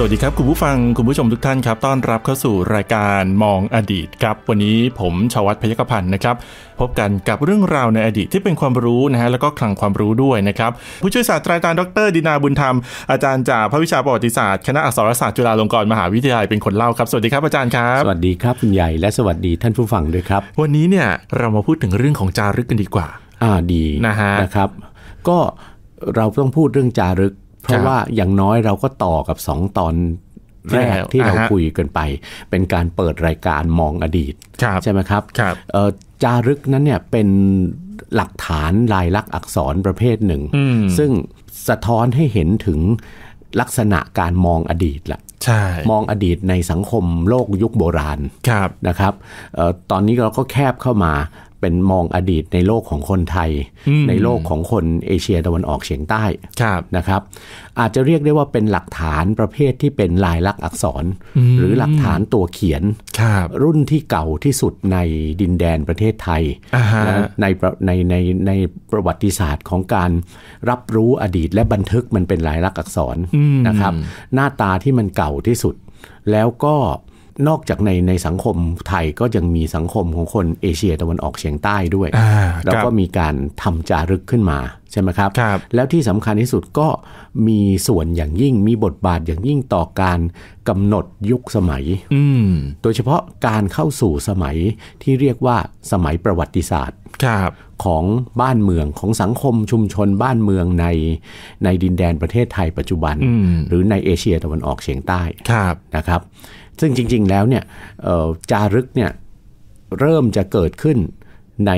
สวัสดีครับคุณผู้ฟัง คุณผู้ชมทุกท่านครับ ต้อนรับเข้าสู่รายการมองอดีตครับ วันนี้ผมชวัตพยกพันธ์นะครับ พบกันกับเรื่องราวในอดีตที่เป็นความรู้นะฮะแล้วก็คลังความรู้ด้วยนะครับ ผู้ช่วยศาสตราจารย์ดรดินาบุญธรรม อาจารย์จากภาควิชาประวัติศาสตร์คณะอักษรศาสตร์จุฬาลงกรณ์มหาวิทยาลัยเป็นคนเล่าครับสวัสดีครับ อาจารย์ครับสวัสดีครับคุณใหญ่และสวัสดีท่านผู้ฟังด้วยครับวันนี้เนี่ยเรามาพูดถึงเรื่องของจารึกกันดีกว่าอ่าดีนะฮะนะครับก็เราต้องพูดเรื่องจารึกเพราะว่าอย่างน้อยเราก็ต่อกับสองตอนแรกที่เราคุยกันไป เป็นการเปิดรายการมองอดีตใช่ไหมครับรบจารึกนั้นเนี่ยเป็นหลักฐานลายลักษณ์อักษรประเภทหนึ่ง ซึ่งสะท้อนให้เห็นถึงลักษณะการมองอดีตละละมองอดีตในสังคมโลกยุคโบราณนะครับออตอนนี้เราก็แคบเข้ามาเป็นมองอดีตในโลกของคนไทยในโลกของคนเอเชียตะวันออกเฉียงใต้นะครับ อาจจะเรียกได้ว่าเป็นหลักฐานประเภทที่เป็นลายลักษณ์อักษรหรือหลักฐานตัวเขียนรรุ่นที่เก่าที่สุดในดินแดนประเทศไทยในในในในประวัติศาสตร์ของการรับรู้อดีตและบันทึกมันเป็นลายลักษณ์อักษรนะครับ หน้าตาที่มันเก่าที่สุดแล้วก็นอกจากในในสังคมไทยก็ยังมีสังคมของคน เอเชียตะวันออกเฉียงใต้ด้วย แล้วก็มีการทำจารึกขึ้นมา ใช่ไหมครับรบแล้วที่สำคัญที่สุดก็มีส่วนอย่างยิ่งมีบทบาทอย่างยิ่งต่อการกำหนดยุคสมัยอืโดยเฉพาะการเข้าสู่สมัยที่เรียกว่าสมัยประวัติศาสตร์ของบ้านเมืองของสังคมชุมชนบ้านเมืองในในดินแดนประเทศไทยปัจจุบัน หรือในเอเชียตะวันออกเฉียงใต้นะครับซึ่งจริงๆแล้วเนี่ยจารึกเนี่ยเริ่มจะเกิดขึ้นใน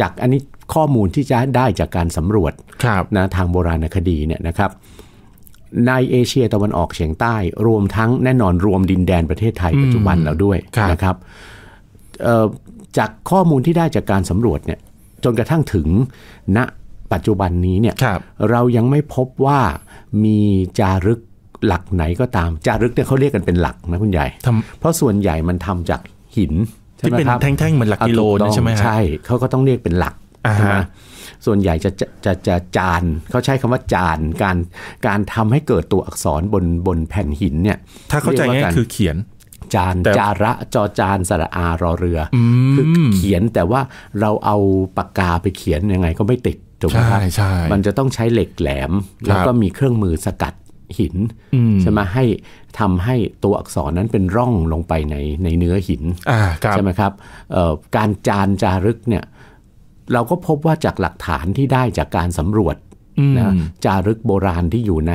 จากอันนี้ข้อมูลที่จะได้จากการสำรวจนะทางโบราณคดีเนี่ยนะครับในเอเชียตะวันออกเฉียงใต้รวมทั้งแน่นอนรวมดินแดนประเทศไทยปัจจุบันเราด้วยนะครับจากข้อมูลที่ได้จากการสำรวจเนี่ยจนกระทั่งถึงณนะปัจจุบันนี้เนี่ยรเรายังไม่พบว่ามีจารึกหลักไหนก็ตามจารึกเนี่ยเขาเรียกกันเป็นหลักนะคุณใหญ่เพราะส่วนใหญ่มันทำจากหินที่เป็นแท่งๆเหมือนหลักกิโลนะใช่ไหมใช่เขาก็ต้องเรียกเป็นหลัก ส่วนใหญ่จะจะจะจะจานเขาใช้คำว่าจานการการทำให้เกิดตัวอักษรบนบนแผ่นหินเนี่ย ถ้าเข้าใจง่ายคือเขียนจานจาระจอจานสระอารอเรือคือเขียนแต่ว่าเราเอาปากกาไปเขียนยังไงก็ไม่ติดถูกไหมครับมันจะต้องใช้เหล็กแหลมแล้วก็มีเครื่องมือสกัดหินใช่ไหมให้ทำให้ตัวอักษรนั้นเป็นร่องลงไปในในเนื้อหินใช่ไหมครับการจานจารึกเนี่ย เราก็พบว่าจากหลักฐานที่ได้จากการสำรวจนะจารึกโบราณที่อยู่ใน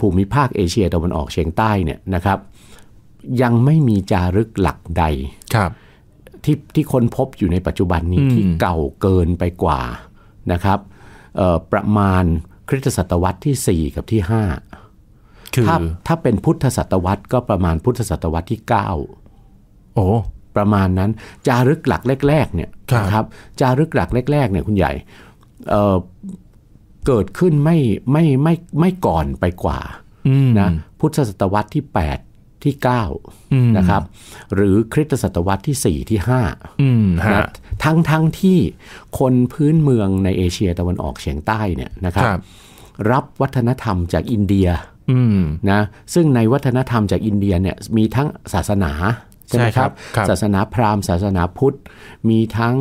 ภูมิภาคเอเชียตะวันออกเฉียงใต้เนี่ยนะครับ ยังไม่มีจารึกหลักใด ครับ ที่ที่คนพบอยู่ในปัจจุบันนี้ที่เก่าเกินไปกว่านะครับประมาณคริสตศตวรรษที่ 4 กับที่ 5ถ้าถ้าเป็นพุทธศตวรรษก็ประมาณพุทธศตวรรษที่9โอ้ ประมาณนั้น จารึกหลัก แรกๆ เนี่ยครับจารึกหลักแรกๆเนี่ยคุณใหญ่เเกิดขึ้นไม่ไม่ไม่ไม่ก่อนไปกว่านะพุทธศตวรรษที่ 8 ที่9นะครับ หรือคริสตศตวรรษที่ 4 ที่5นะทั้งทั้งที่คนพื้นเมืองในเอเชียตะวันออกเฉียงใต้เนี่ยนะครับ รับวัฒนธรรมจากอินเดียนะซึ่งในวัฒนธรรมจากอินเดียเนี่ยมีทั้งศาสนาใช่ไหมครับศาสนาพราหมณ์ศาสนาพุทธ มีทั้ง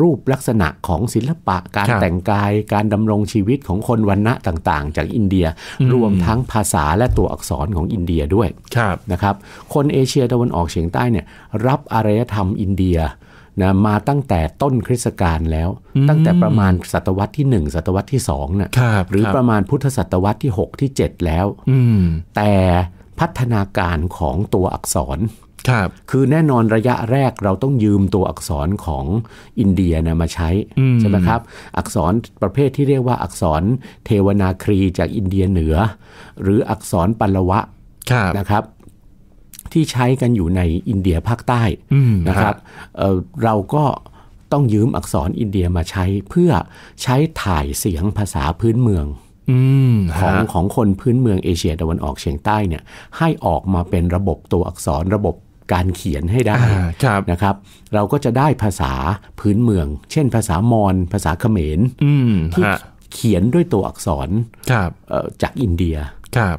รูปลักษณะของศิลปะการแต่งกาย การดำรงชีวิตของคนวันณะต่างๆจากอินเดีย รวมทั้งภาษาและตัวอักษรของอินเดียด้วยนะครับคนเอเชียตะวันออกเฉียงใต้เนี่ยรับอารยธรรมอินเดียนะมาตั้งแต่ต้นคริสตกาลแล้ว ตั้งแต่ประมาณศตวรรษที่ 1 ศตวรรษที่2นะ่ะหรือรประมาณพุทธศตวรรษที่6ที่ 7 แล้วแต่พัฒนาการของตัวอักษรครับคือแน่นอนระยะแรกเราต้องยืมตัวอักษรของอินเดียนะมาใช้ใช่ไหมครับอักษรประเภทที่เรียกว่าอักษรเทวนาครีจากอินเดียเหนือ หรืออักษรปัลวะนะครับที่ใช้กันอยู่ในอินเดียภาคใต้นะครับเเราก็ต้องยืมอักษรอินเดียมาใช้เพื่อใช้ถ่ายเสียงภาษาพื้นเมืองอของของคนพื้นเมืองเอเชียตะวันออกเฉียงใต้เนี่ยให้ออกมาเป็นระบบตัวอักษรระบบการเขียนให้ได้นะครับ เราก็จะได้ภาษาพื้นเมือง เช่น ภาษามอญภาษาเขมรที่เขียนด้วยตัวอักษรจากอินเดีย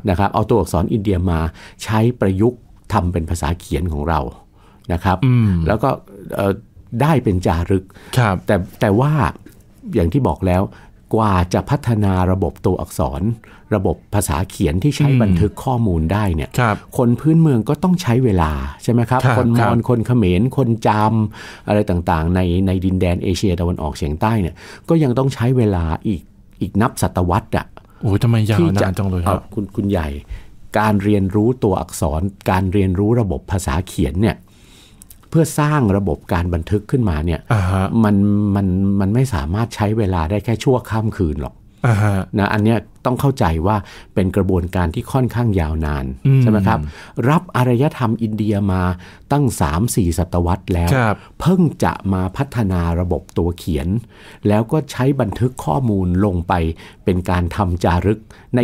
นะครับเอาตัวอักษรอินเดียมาใช้ประยุกต์ทำเป็นภาษาเขียนของเรานะครับ แล้วก็ได้เป็นจารึกรแต่แต่ว่าอย่างที่บอกแล้วกว่าจะพัฒนาระบบตัวอักษร ระบบภาษาเขียนที่ใช้บันทึกข้อมูลได้เนี่ยคคนพื้นเมืองก็ต้องใช้เวลาใช่ไหมครับ คนมอนคนเขมรคนจามอะไรต่างๆ ในในดินแดนเอเชียตะวันออกเฉียงใต้เนี่ยก็ยังต้องใช้เวลาอีกอีกนับศตวรรษอ่ะโอ้ยทำไมยาวนานจังเลยครับคุณคุณใหญ่การเรียนรู้ตัวอักษร การเรียนรู้ระบบภาษาเขียนเนี่ยเพื่อสร้างระบบการบันทึกขึ้นมาเนี่ย uh-huh. มันมันมันไม่สามารถใช้เวลาได้แค่ชั่วข้ามคืนหรอกนะอันเนี้ยต้องเข้าใจว่าเป็นกระบวนการที่ค่อนข้างยาวนานใช่ไหมครับรับอารยธรรมอินเดียมาตั้ง 3-4ศตวรรษแล้ว เพิ่งจะมาพัฒนาระบบตัวเขียน แล้วก็ใช้บันทึกข้อมูลลงไปเป็นการทำจารึกใน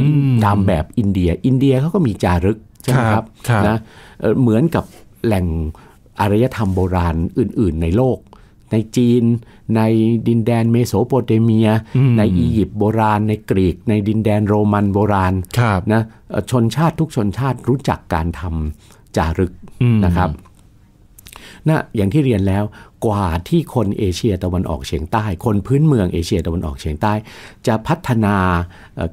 ตามแบบอินเดีย อินเดียเขาก็มีจารึกใช่ไหมครับนะเหมือนกับแหล่งอารยธรรมโบราณอื่นๆในโลกในจีนในดินแดนเมโสโปเตเมียในอียิปต์โบราณ ในกรีก ในดินแดนโรมันโบราณนะชนชาติทุกชนชาติรู้จักการทำจารึก นะครับนะอย่างที่เรียนแล้วกว่าที่คนเอเชียตะวันออกเฉียงใต้ คนพื้นเมืองเอเชียตะวันออกเฉียงใต้ จะพัฒนา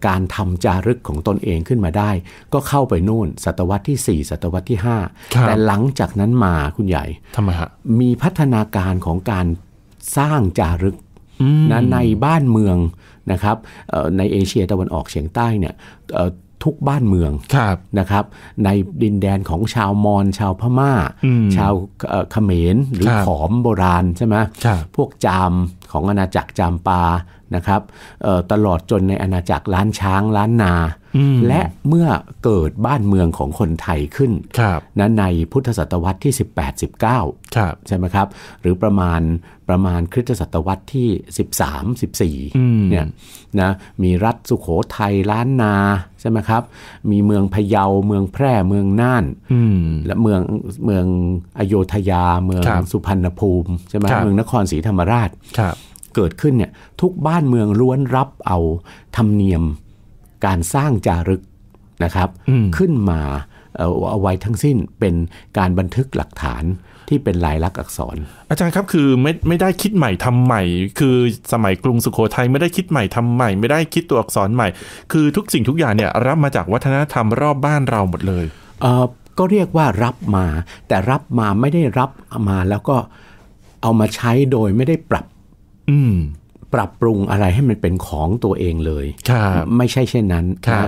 การทำจารึกของตนเองขึ้นมาได้ ก็เข้าไปนู่น ศตวรรษที่ 4 ศตวรรษที่ 5 แต่หลังจากนั้นมาคุณใหญ่ทำไมฮะมีพัฒนาการของการสร้างจารึกนะในบ้านเมืองนะครับในเอเชียตะวันออกเฉียงใต้เนี่ยทุกบ้านเมืองนะครับ ในดินแดนของชาวมอญชาวพมา่าชาวเขมรหรือขอมโบราณใช่ไหมพวกจามของอาณาจักรจามปานะครับตลอดจนในอาณาจักรล้านช้างล้านนาและเมื่อเกิดบ้านเมืองของคนไทยขึ้นนะในพุทธศตวรรษที่ 18-19ใช่ไหมครับหรือประมาณประมาณคริสตศตวรรษที่ 13 14 เนี่ยนะ มีรัฐสุขโขทัย ล้านนาใช่ไหมครับ มีเมืองพะเยาเมืองแพร่ เมืองน่านและเมืองเมืองอโยธยา เมืองสุพรรณภูมิใช่ไหมเมืองนครศรีธรรมราชเกิดขึ้นเนี่ยทุกบ้านเมืองล้วนรับเอาธรรมเนียมการสร้างจารึกนะครับขึ้นมาเอาไว้ทั้งสิ้นเป็นการบันทึกหลักฐานที่เป็นลายลักษณ์อักษร อาจารย์ครับคือไม่ไม่ได้คิดใหม่ทำใหม่ คือสมัยกรุงสุโขทัยไม่ได้คิดใหม่ทำใหม่ไม่ได้คิดตัวอักษรใหม่ คือทุกสิ่งทุกอย่างเนี่ย รับมาจากวัฒนธรรมรอบบ้านเราหมดเลยเออก็เรียกว่ารับมา แต่รับมาไม่ได้รับมาแล้วก็เอามาใช้โดยไม่ได้ปรับ อืมปรับปรุงอะไรให้มันเป็นของตัวเองเลย ไม่ใช่เช่นนั้นน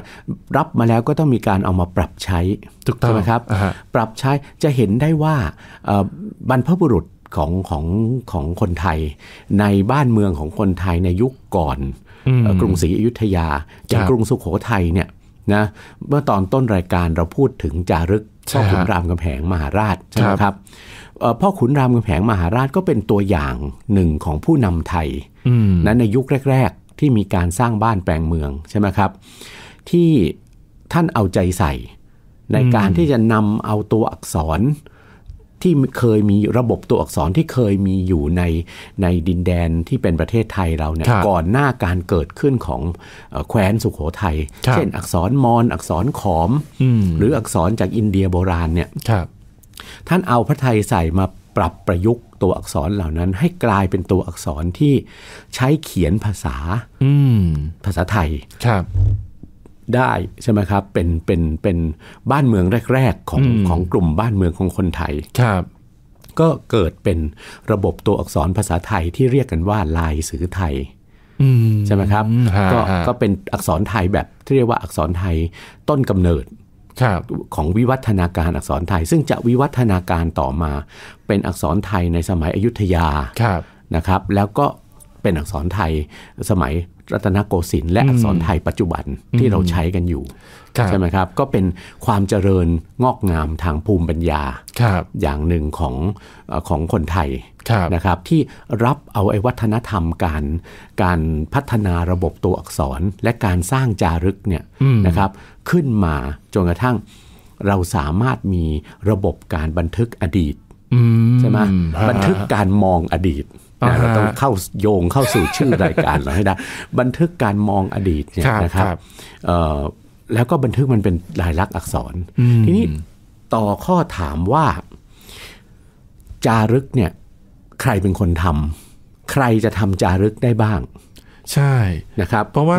รับมาแล้วก็ต้องมีการเอามาปรับใช้ ถูกต้องครับ ปรับใช้จะเห็นได้ว่าบรรพบุรุษของของของคนไทย ในบ้านเมืองของคนไทยในยุคก่อนกรุงศรีอยุธยาอย่างกรุงสุขโขทัยเนี่ยนะเมื่อตอนต้นรายการเราพูดถึงจารึกพ่อขุนรามกำแหงมหาราชใช่ไหมครับพ่อขุนรามกำแหงมหาราชก็เป็นตัวอย่างหนึ่งของผู้นำไทยนั้นในยุคแรก ๆ ที่มีการสร้างบ้านแปลงเมืองใช่ไหมครับ ที่ท่านเอาใจใส่ในการที่จะนำเอาตัวอักษรที่เคยมีระบบตัวอักษรที่เคยมีอยู่ในในดินแดนที่เป็นประเทศไทยเราเนี่ยก่อนหน้าการเกิดขึ้นของแคว้นสุขโขทยัยเช่นอักษรมอญอักษรขอมหรืออักษรจากอินเดียโบราณเนี่ยท่านเอาพระไทยใส่มาปรับประยุกต์ตัวอักษรเหล่านั้น ให้กลายเป็นตัวอักษรที่ใช้เขียนภาษาภาษาไทยครับ ได้ใช่ไหมครับเป็นเป็นเป็นบ้านเมืองแรก ๆ ของของกลุ่มบ้านเมืองของคนไทย ครับ ก็เกิดเป็นระบบตัวอักษรภาษาไทยที่เรียกกันว่า ลายสือไทยใช่ไหมครับก็ก็เป็นอักษรไทยแบบที่เรียกว่าอักษรไทยต้นกำเนิดของวิวัฒนาการอักษรไทย ซึ่งจะวิวัฒนาการต่อมาเป็นอักษรไทยในสมัยอยุธยานะครับ แล้วก็เป็นอักษรไทยสมัยรัตนโกสินทร์และอักษรไทยปัจจุบันที่เราใช้กันอยู่ใช่ไหมครับ ก็เป็นความเจริญงอกงามทางภูมิปัญญาอย่างหนึ่งของของคนไทยนะครับ ที่รับเอาไอ้วัฒนธรรมการ การพัฒนาระบบตัวอักษรและการสร้างจารึกเนี่ยนะครับ ขึ้นมาจนกระทั่งเราสามารถมีระบบการบันทึกอดีตใช่ไหมบันทึกการมองอดีตเราต้องเข้าโยงเข้าสู่ชื่อรายการเราให้ได้บันทึกการมองอดีตเนี่ยนะครับแล้วก็บันทึกมันเป็นลายลักษณ์อักษร ทีนี้ต่อข้อถามว่า จารึกเนี่ยใครเป็นคนทำใครจะทำจารึกได้บ้าง ใช่นะครับ เพราะว่า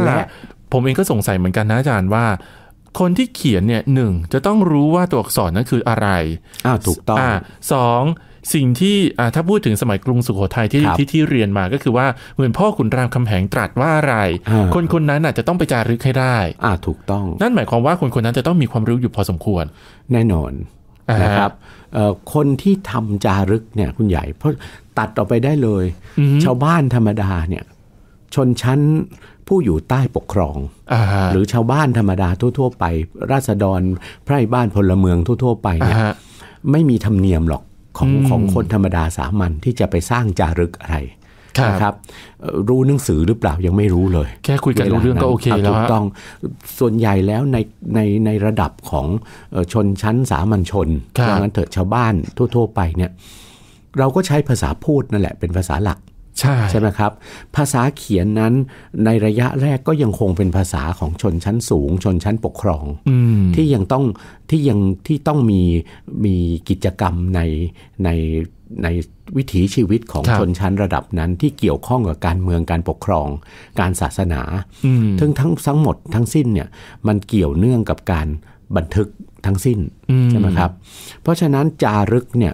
ผมเองก็สงสัยเหมือนกันนะอาจารย์ว่า คนที่เขียนเนี่ยหนึ่งจะต้องรู้ว่าตัวอักษรนั้นคืออะไรอ้าวถูกต้องอสองสิ่งที่ถ้าพูดถึงสมัยกรุงสุโขทัยที่ที่ที่เรียนมาก็คือว่าเหมือนพ่อขุนรามคำแหงตรัสว่าอะไรคนคนนั้นอาจจะต้องไปจารึกให้ได้อ่าถูกต้อง นั่นหมายความว่าคนคนนั้นจะต้องมีความรู้อยู่พอสมควรแน่นอนนะครับคนที่ทำจารึกเนี่ยคุณใหญ่เพราะตัดออกไปได้เลย ชาวบ้านธรรมดาเนี่ยชนชั้นผู้อยู่ใต้ปกครองอหรือชาวบ้านธรรมดาทั่ว ๆ ไปราษฎรไพร่บ้านพลเมืองทั่วๆไปเนี่ยไม่มีธรรมเนียมหรอกของของคนธรรมดาสามัญที่จะไปสร้างจารึกอะไรนะครับ รู้หนังสือหรือเปล่ายังไม่รู้เลย แค่คุยกันรู้เรื่องก็โอเค แล้วถูกต้องส่วนใหญ่แล้วในในในระดับของชนชั้นสามัญชนดังนั้นเถิดชาวบ้าน ทั่ว ๆ ไปเนี่ยเราก็ใช้ภาษาพูดนั่นแหละ เป็นภาษาหลักใช่ใช่ไหมครับภาษาเขียนนั้นในระยะแรกก็ยังคงเป็นภาษาของชนชั้นสูง ชนชั้นปกครองอที่ยังต้องที่ยังที่ต้องมีมีกิจกรรมในในในวิถีชีวิตของชนชั้นระดับนั้น ที่เกี่ยวข้องกับการเมืองการปกครอง การศาสนาทั้งทั้งทั้งหมดทั้งสิ้นเนี่ย มันเกี่ยวเนื่องกับการบันทึกทั้งสิ้นใช่ไหมครับเพราะฉะนั้นจารึกเนี่ย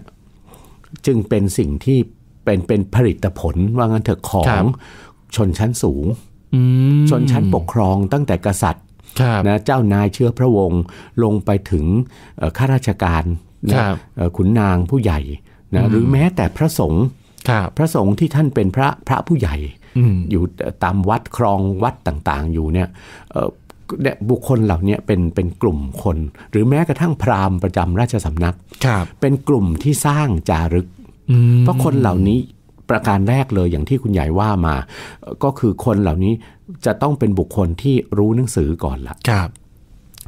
จึงเป็นสิ่งที่เป็น เป็นผลิตผลว่างั้นเถอะของชนชั้นสูง ชนชั้นปกครองตั้งแต่กษัตริย์นะเจ้านายเชื้อพระวงศ์ลงไปถึงข้าราชการนะขุนนางผู้ใหญ่นะหรือแม้แต่พระสงฆ์พระสงฆ์ที่ท่านเป็นพระพระผู้ใหญ่ อยู่ตามวัดครองวัดต่างๆ อยู่เนี่ยบุคคลเหล่านี้เป็นเป็นกลุ่มคน หรือแม้กระทั่งพราหมณ์ประจำราชสำนักเป็นกลุ่มที่สร้างจารึกเพราะคนเหล่านี้ประการแรกเลยอย่างที่คุณใหญ่ว่ามา ก็คือคนเหล่านี้จะต้องเป็นบุคคลที่รู้หนังสือก่อนละครับ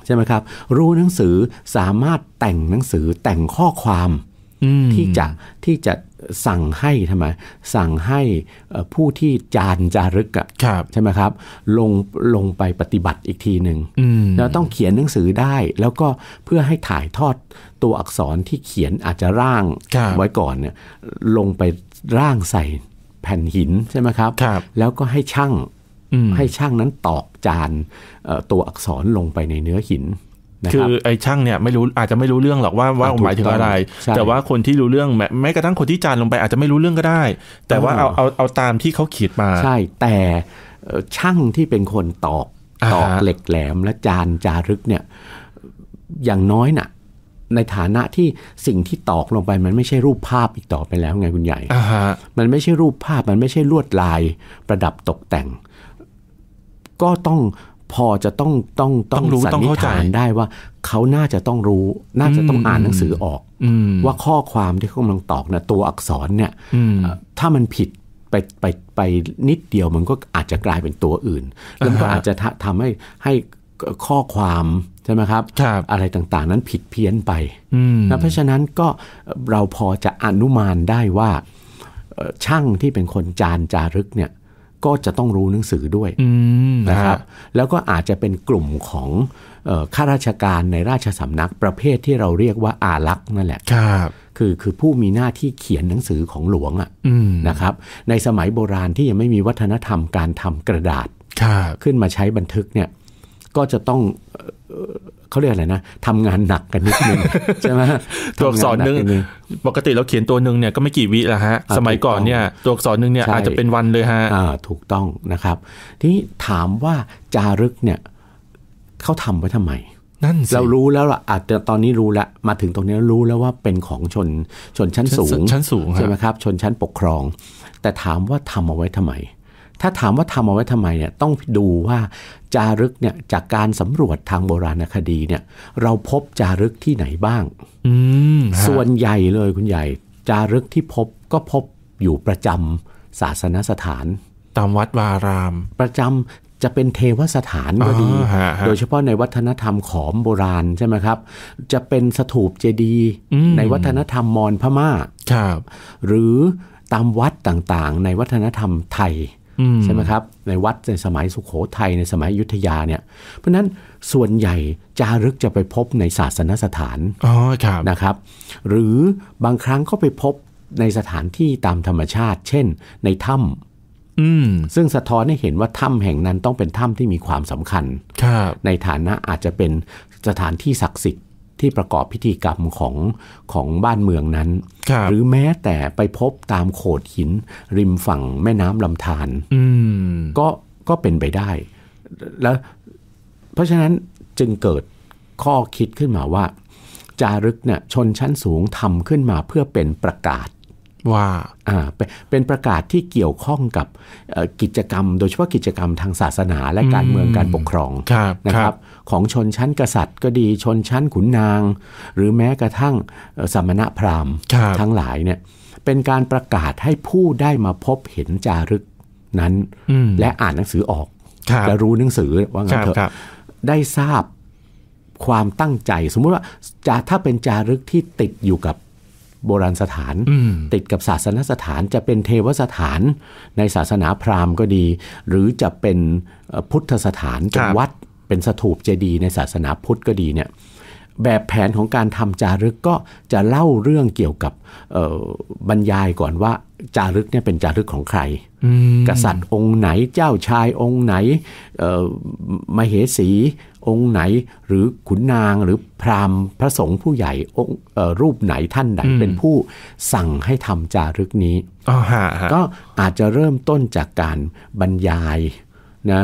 ใช่ไหมครับ รู้หนังสือสามารถแต่งหนังสือแต่งข้อความที่จะที่จะสั่งให้ทำไมสั่งให้ผู้ที่จานจารึกอะ่ะใช่ไหมครับลงลงไปปฏิบัติอีกทีหนึ่งแล้วต้องเขียนหนังสือได้ แล้วก็เพื่อให้ถ่ายทอดตัวอักษรที่เขียนอาจจะร่างไว้ก่อนเนี่ยลงไปร่างใส่แผ่นหินใช่ไหมครับรบแล้วก็ให้ช่างให้ช่างนั้นตอกจานตัวอักษรลงไปในเนื้อหินคือไอ้ช่างเนี่ยไม่รู้อาจจะไม่รู้เรื่องหรอก ว่าว่าหมายถึงอะไรแต่ว่าคนที่รู้เรื่องแม้แม้กระทั่งคนที่จานลงไป อาจจะไม่รู้เรื่องก็ได้ แต่ว่าเอาเอาเอาตามที่เขาขีดมาใช่แต่ช่างที่เป็นคนตอกตอกเหล็กแหลมและจานจารึกเนี่ย อย่างน้อยน่ะ ในฐานะที่สิ่งที่ตอกลงไปมันไม่ใช่รูปภาพอีกต่อไปแล้วไงคุณใหญ่มันไม่ใช่รูปภาพมันไม่ใช่ลวดลายประดับตกแต่ง ก็ต้องพอจะต้องต้องต้องสันนิษฐานได้ว่าเขาน่าจะต้องรู้ น่าจะต้องอ่านหนังสือออกว่าข้อความที่เขากำลังตอกนะตัวอักษรเนี่ย ถ้ามันผิดไปไปไปนิดเดียวมันก็อาจจะกลายเป็นตัวอื่นแล้วก็อาจจะทำให้ให้ข้อความใช่ไหมครับรบอะไรต่างๆ นั้นผิดเพี้ยนไปนะเพราะฉะนั้นก็เราพอจะอนุมานได้ว่า ช่างที่เป็นคนจานจารึกเนี่ยก็จะต้องรู้หนังสือด้วยนะครับแล้วก็อาจจะเป็นกลุ่มของข้าราชการในราชสำนักประเภทที่เราเรียกว่าอารักษ์นั่นแหละครับ คือคือผู้มีหน้าที่เขียนหนังสือของหลวงอ่ะนะครับ ในสมัยโบราณที่ยังไม่มีวัฒนธรรมการทำกระดาษขึ้นมาใช้บันทึกเนี่ยก็จะต้องเขาเรียกอะไรนะทำงานหนักกันนิดนึงใช่ไหมตัวอักษรหนึ่ง ปกติเราเขียนตัวหนึ่งเนี่ยก็ไม่กี่วิละฮะ สมัยก่อนเนี่ยตัวอักษรหนึ่งเนี่ยอาจจะเป็นวันเลยฮะถูกต้องนะครับ ที่ถามว่าจารึกเนี่ยเขาทำไว้ทำไม นั่นเรารู้แล้วล่ะอาจจะตอนนี้รู้ละ มาถึงตรงนี้รู้แล้วว่าเป็นของชนชนชั้นสูง ชั้นสูงใช่ไหมครับ ชนชั้นปกครอง แต่ถามว่าทำเอาไว้ทำไมถ้าถามว่าทำเอาไว้ทำไมเนี่ยต้องดูว่าจารึกเนี่ยจากการสำรวจทางโบราณคดีเนี่ย เราพบจารึกที่ไหนบ้างส่วนใหญ่เลยคุณใหญ่ จารึกที่พบก็พบอยู่ประจำศาสนสถาน ตามวัดวาราม ประจำจะเป็นเทวสถานก็ดีโดยเฉพาะในวัฒนธรรมขอมโบราณใช่ไหมครับจะเป็นสถูปเจดีย์ในวัฒนธรรมมอญพม่า หรือตามวัดต่างๆ ในวัฒนธรรมไทยใช่ไหมครับ ในวัดในสมัยสุขโขทัยในสมัยยุทธยาเนี่ย เพราะนั้นส่วนใหญ่ จารึกจะไปพบในศาสนสถานนะครับ หรือบางครั้งก็ไปพบในสถานที่ตามธรรมชาติ เช่นในถ้ำซึ่งสะท้อนให้เห็นว่าถ้ำแห่งนั้นต้องเป็นถ้ำที่มีความสำคัญ ในฐานะอาจจะเป็นสถานที่ศักดิ์สิทธิ์ที่ประกอบพิธีกรรมของของบ้านเมืองนั้น หรือแม้แต่ไปพบตามโขดหินริมฝั่งแม่น้ำลำธารก็ก็เป็นไปได้ แล้วเพราะฉะนั้นจึงเกิดข้อคิดขึ้นมาว่า จารึกเนี่ยชนชั้นสูงทำขึ้นมาเพื่อเป็นประกาศว่าอ่า เป็นประกาศที่เกี่ยวข้องกับกิจกรรม โดยเฉพาะกิจกรรมทางศาสนาและการเมืองการปกครองนะครับของชนชั้นกษัตริย์ก็ดี ชนชั้นขุนนาง หรือแม้กระทั่งสมณพราหมณ์ ทั้งหลายเนี่ยเป็นการประกาศให้ผู้ได้มาพบเห็นจารึกนั้นและอ่านหนังสือออกและรู้หนังสือว่างั้นเถอะได้ทราบความตั้งใจ สมมุติว่าจะถ้าเป็นจารึกที่ติดอยู่กับโบราณสถาน ติดกับศาสนสถาน จะเป็นเทวสถาน ในศาสนาพราหมณ์ก็ดี หรือจะเป็นพุทธสถานเป็นวัดเป็นสถูปเจดีย์ในศาสนาพุทธก็ดีเนี่ยแบบแผนของการทำจารึกก็จะเล่าเรื่องเกี่ยวกับบรรยายก่อนว่า จารึกเนี่ยเป็นจารึกของใครกษัตริย์องค์ไหนเจ้าชายองค์ไหนมเหสี องค์ไหนหรือขุนนางหรือพราหมณ์พระสงฆ์ผู้ใหญ่องค์รูปไหนท่านไหน เป็นผู้สั่งให้ทำจารึกนี้ ก็อาจจะเริ่มต้นจากการบรรยายนะ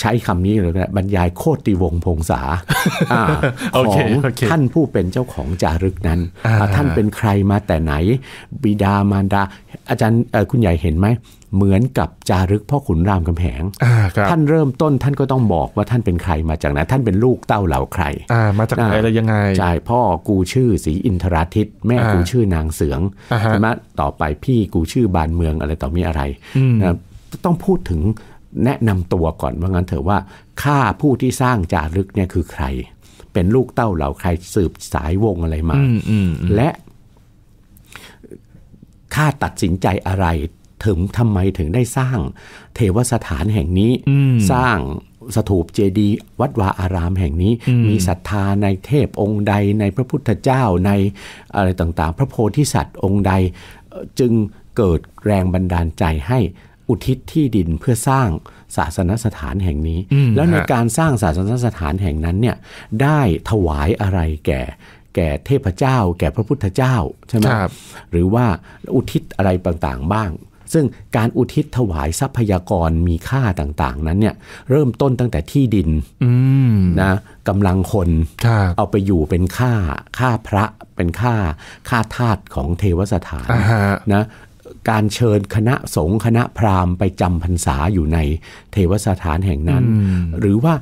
ใช้คำนี้เลยนะบรรยายโคตรตวงพงษาของท่านผู้เป็นเจ้าของจารึกนั้นท่านเป็นใครมาแต่ไหน บิดามารดาอาจารย์คุณใหญ่เห็นไหมเหมือนกับจารึกพ่อขุนรามคำแหงท่านเริ่มต้น ท่านก็ต้องบอกว่าท่านเป็นใครมาจากไหนท่านเป็นลูกเต้าเหล่าใครมาจากไหนอะไรยังไงใช่พ่อกูชื่อศรีอินทราทิต แม่กูชื่อนางเสืองใช่ไหมต่อไปพี่กูชื่อบานเมืองอะไรต่อมีอะไรนะต้องพูดถึงแนะนำตัวก่อนว่างั้นเถอะว่าข้าผู้ที่สร้างจารึกเนี่ยคือใคร เป็นลูกเต้าเหล่าใครสืบสายวงอะไรมา และข้าตัดสินใจอะไรถึงทำไมถึงได้สร้าง เทวสถานแห่งนี้ สร้างสถูปเจดีย์วัดวาอารามแห่งนี้ มีศรัทธาในเทพองค์ใดในพระพุทธเจ้าในอะไรต่างๆ พระโพธิสัตว์องค์ใดจึงเกิดแรงบันดาลใจให้อุทิศที่ดินเพื่อสร้างศาสนสถานแห่งนี้แล้วในการสร้างศาสนสถานแห่งนั้นเนี่ยได้ถวายอะไรแก่ แก่เทพเจ้า แก่พระพุทธเจ้าใช่ไหมรหรือว่าอุทิศอะไรต่างๆบ้าง ซึ่งการอุทิศถวายทรัพยากรมีค่าต่าง ๆ นั้นเนี่ย เริ่มต้นตั้งแต่ที่ดินนะกำลังคนเอาไปอยู่เป็นค่าค่าพระเป็นค่าค่าทาตของเทวสถานนะการเชิญคณะสงฆ์คณะพราหมณ์ไปจำพรรษาอยู่ในเทวสถานแห่งนั้น หรือว่า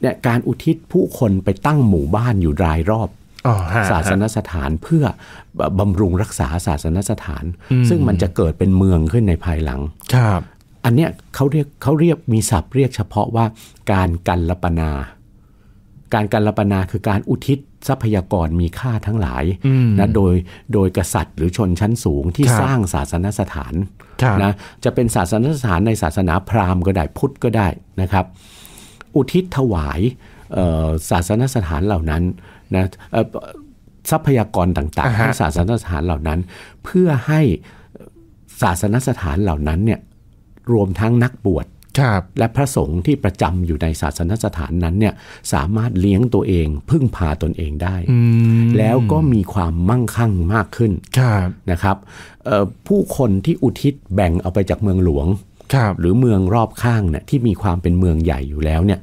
เนี่ยการอุทิศผู้คนไปตั้งหมู่บ้านอยู่รายรอบศาสนสถานเพื่อบำรุงรักษาศาสนสถาน ซึ่งมันจะเกิดเป็นเมืองขึ้นในภายหลังครับอันเนี้ยเขาเรียกเขาเรียกมีศัพท์เรียกเฉพาะว่าการกัลปนาการกัลปนา คือการอุทิศทรัพยากรมีค่าทั้งหลายนะโดยโดยกษัตริย์หรือชนชั้นสูงที่สร้างศาสนสถานนะจะเป็นศาสนสถานในศาสนาพราหมณ์ก็ได้พุทธก็ได้นะครับ อุทิศถวายศาสนสถานเหล่านั้นนะทรัพยากรต่างๆของศาสนสถานเหล่านั้น เพื่อให้ศาสนสถานเหล่านั้นเนี่ยรวมทั้งนักบวชและพระสงฆ์ที่ประจำอยู่ในศาสนสถานนั้นเนี่ยสามารถเลี้ยงตัวเองพึ่งพาตนเองได้แล้วก็มีความมั่งคั่งมากขึ้นนะครับผู้คนที่อุทิศแบ่งเอาไปจากเมืองหลวงรหรือเมืองรอบข้างเนี่ยที่มีความเป็นเมืองใหญ่อยู่แล้วเนี่ย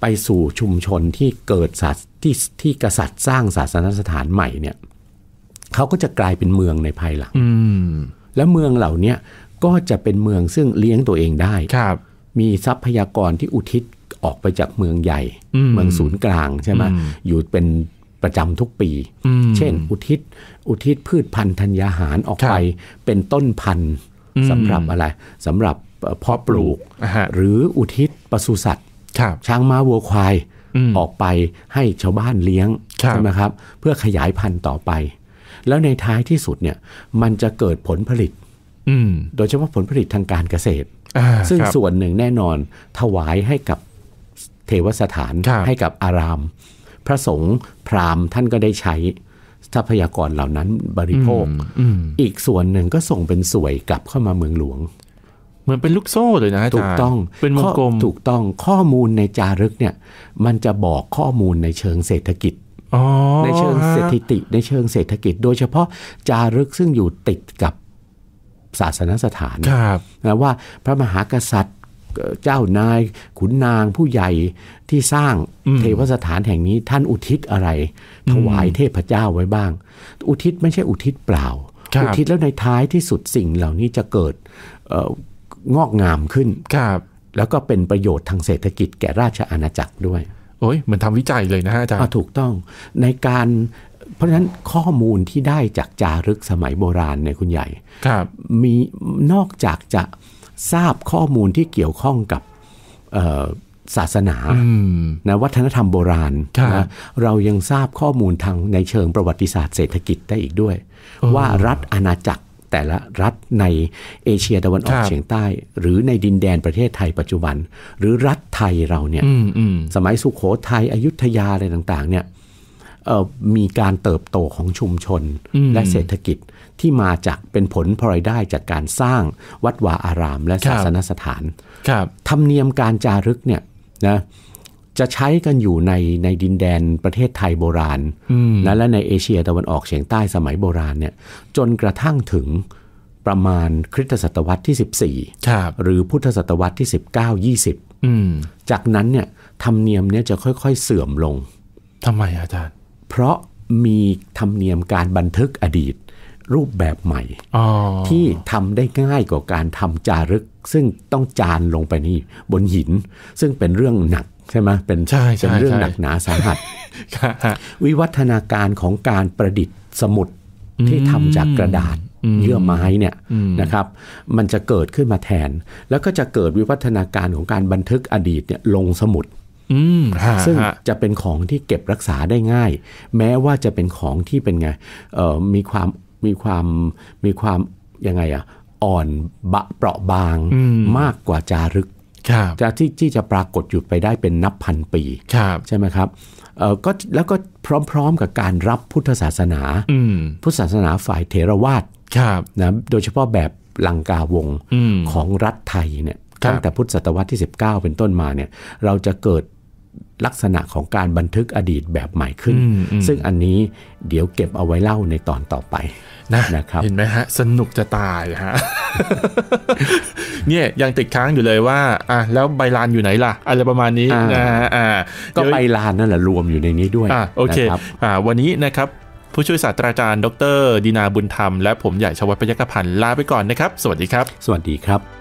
ไปสู่ชุมชนที่เกิดศาสที่ที่กษัตริย์สร้างศาสนสถานใหม่เนี่ยเขาก็จะกลายเป็นเมืองในภายหลังและเมืองเหล่านี้ก็จะเป็นเมืองซึ่งเลี้ยงตัวเองได้ครับ มีทรัพยากรที่อุทิศออกไปจากเมืองใหญ่เมืองศูนย์กลางใช่ไหมอยู่เป็นประจำทุกปี เช่น อุทิศ อุทิศพืชพันธุ์ธัญญาหารออกไปเป็นต้นพันธุ์สำหรับอะไรสำหรับเพาะปลูกหรืออุทิศปศุสัตว์ช้างม้าวัวควาย ออกไปให้ชาวบ้านเลี้ยงใช่ไหมครับ เพื่อขยายพันธุ์ต่อไป แล้วในท้ายที่สุดเนี่ยมันจะเกิดผลผลิตโดยเฉพาะผลผลิตทางการเกษตร ซึ่งส่วนหนึ่งแน่นอนถวายให้กับเทวสถานให้กับอาราม พระสงฆ์พราหมณ์ท่านก็ได้ใช้ ทรัพยากรเหล่านั้นบริโภคอีกส่วนหนึ่งก็ส่งเป็นสวยกลับเข้ามาเมืองหลวง เหมือนเป็นลูกโซ่เลยนะถูกต้อง เป็นวงกลมถูกต้องข้อมูลในจารึกเนี่ย มันจะบอกข้อมูลในเชิงเศรษฐกิจในเชิงสถิติในเชิงเศรษฐกิจโดยเฉพาะจารึกซึ่งอยู่ติดกับศาสนสถานนะว่าพระมหากษัตริย์เจ้านายขุนนาง ผู้ใหญ่ ที่สร้างเทวสถานแห่งนี้ท่านอุทิศอะไร ถวายเทพเจ้าไว้บ้าง อุทิศไม่ใช่อุทิศเปล่า อุทิศแล้วในท้ายที่สุดสิ่งเหล่านี้จะเกิดงอกงามขึ้นครับแล้วก็เป็นประโยชน์ทางเศรษฐกิจแก่ราชอาณาจักรด้วยโอ้ยเหมือนทำวิจัยเลยนะฮะอาจารย์ถูกต้องในการเพราะฉะนั้นข้อมูลที่ได้จากจารึกสมัยโบราณเนี่ยคุณใหญ่ครับมีนอกจากจะทราบข้อมูลที่เกี่ยวข้องกับศาสนานะวัฒนธรรมโบราณนะเรายังทราบข้อมูลทางในเชิงประวัติศาสตร์เศรษฐกิจได้อีกด้วย ว่ารัฐอาณาจักรแต่ละรัฐในเอเชียตะวันออกเฉียงใต้ หรือในดินแดนประเทศไทยปัจจุบัน หรือรัฐไทยเราเนี่ยสมัยสุขโขทัยอยุธยาอะไรต่างๆเนี่ยมีการเติบโตของชุมชน และเศรษฐกิจที่มาจากเป็นผลพลอยได้ จากการสร้างวัดวาอาราม และศาสนสถาน ธรรมเนียมการจารึกเนี่ยนะจะใช้กันอยู่ในในดินแดนประเทศไทยโบราณนะและในเอเชียตะวันออกเฉียงใต้สมัยโบราณเนี่ย จนกระทั่งถึงประมาณคริสตศตวรรษที่ 14หรือพุทธศตวรรษที่ 19 20จากนั้นเนี่ยธรรมเนียมเนี่ยจะค่อย ๆเสื่อมลงทำไมอาจารย์เพราะมีธรรมเนียมการบันทึกอดีตรูปแบบใหม่ที่ทำได้ง่ายกว่าการทำจารึกซึ่งต้องจานลงไปนี่บนหิน ซึ่งเป็นเรื่องหนักใช่ไหมเป็นใชเป็นเรื่องหนักหนาสาหัส วิวัฒนาการของการประดิษฐ์สมุดที่ทำจากกระดาษเยื่อไม้เนี่ยนะครับ มันจะเกิดขึ้นมาแทนแล้วก็จะเกิดวิวัฒนาการของการบันทึกอดีตเนี่ยลงสมุดซึ่งจะเป็นของที่เก็บรักษาได้ง่าย แม้ว่าจะเป็นของที่เป็นไงมีความมีความมีความยังไงอ่ะอ่อนบะเปราะบางมากกว่าจารึกจะที่ที่จะปรากฏอยู่ไปได้เป็นนับพันปีใช่ไหมครับก็แล้วก็พร้อมๆกับการรับพุทธศาสนา พุทธศาสนาฝ่ายเทรวาสนะโดยเฉพาะแบบลังกาวงของรัฐไทยเนี่ยตั้งแต่พุทธศตวรรษที่ 19 เป็นต้นมาเนี่ยเราจะเกิดลักษณะของการบันทึกอดีตแบบใหม่ขึ้น ซึ่งอันนี้เดี๋ยวเก็บเอาไว้เล่าในตอนต่อไปนะนะครับ เห็นไหมฮะ สนุกจะตายฮะ เนี่ย ยังติดค้างอยู่เลยว่าอ่ะแล้วใบลานอยู่ไหนล่ะ อะไรประมาณนี้นะฮะก็ใบลานนั่นแหละรวมอยู่ในนี้ด้วยอ่าโอเคอ่าวันนี้นะครับ ผู้ช่วยศาสตราจารย์ดร ดินาบุญธรรมและผมใหญ่ชวัฒพยัคฆพันธ์ลาไปก่อนนะครับสวัสดีครับสวัสดีครับ